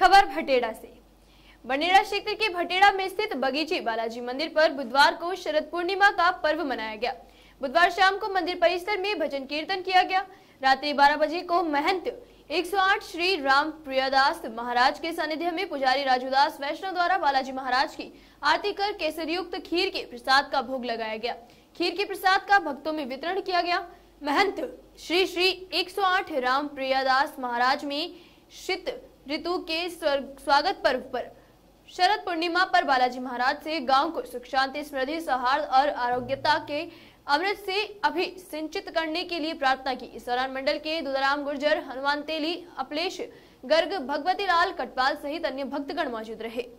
खबर भटेड़ा से बनेड़ा क्षेत्र के भटेड़ा में स्थित बगीचे बालाजी मंदिर पर बुधवार को शरद पूर्णिमा का पर्व मनाया गया बुधवार शाम को मंदिर परिसर में भजन कीर्तन किया गया रात्रि 12 बजे को महंत 108 श्री राम प्रियादास महाराज के सानिध्य में पुजारी राजूदास वैष्णव द्वारा बालाजी महाराज की आरती कर केसरयुक्त खीर के प्रसाद का भोग लगाया गया खीर के प्रसाद का भक्तों में वितरण किया गया महंत श्री श्री 108 राम प्रियादास महाराज में शित ऋतु के स्वागत पर्व पर शरद पूर्णिमा पर बालाजी महाराज से गांव को सुख शांति समृद्धि सौहार्द और आरोग्यता के अमृत से अभी सिंचित करने के लिए प्रार्थना की इस दौरान मंडल के दुदाराम गुर्जर हनुमान तेली अपलेश गर्ग भगवती लाल कटपाल सहित अन्य भक्तगण मौजूद रहे